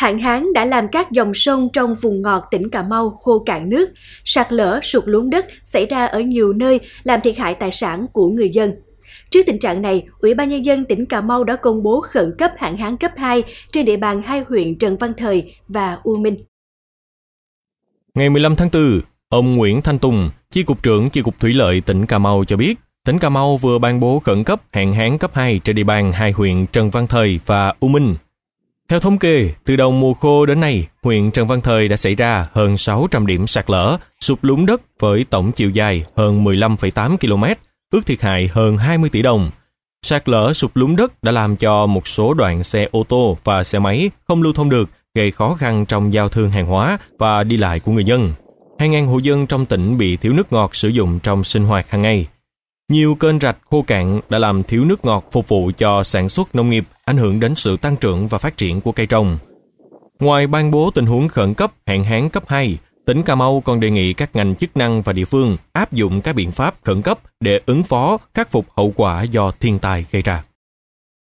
hạn hán đã làm các dòng sông trong vùng ngọt tỉnh Cà Mau khô cạn nước, sạt lở, sụt lún đất xảy ra ở nhiều nơi làm thiệt hại tài sản của người dân. Trước tình trạng này, Ủy ban Nhân dân tỉnh Cà Mau đã công bố khẩn cấp hạn hán cấp 2 trên địa bàn hai huyện Trần Văn Thời và U Minh. Ngày 15 tháng 4, ông Nguyễn Thanh Tùng, Chi cục trưởng Chi cục Thủy lợi tỉnh Cà Mau cho biết, tỉnh Cà Mau vừa ban bố khẩn cấp hạn hán cấp 2 trên địa bàn hai huyện Trần Văn Thời và U Minh theo thống kê, từ đầu mùa khô đến nay, huyện Trần Văn Thời đã xảy ra hơn 600 điểm sạt lở, sụp lún đất với tổng chiều dài hơn 15,8 km, ước thiệt hại hơn 20 tỷ đồng. Sạt lở sụp lún đất đã làm cho một số đoạn xe ô tô và xe máy không lưu thông được, gây khó khăn trong giao thương hàng hóa và đi lại của người dân. Hàng ngàn hộ dân trong tỉnh bị thiếu nước ngọt sử dụng trong sinh hoạt hàng ngày. Nhiều kênh rạch khô cạn đã làm thiếu nước ngọt phục vụ cho sản xuất nông nghiệp, ảnh hưởng đến sự tăng trưởng và phát triển của cây trồng. Ngoài ban bố tình huống khẩn cấp hạn hán cấp 2, tỉnh Cà Mau còn đề nghị các ngành chức năng và địa phương áp dụng các biện pháp khẩn cấp để ứng phó khắc phục hậu quả do thiên tai gây ra.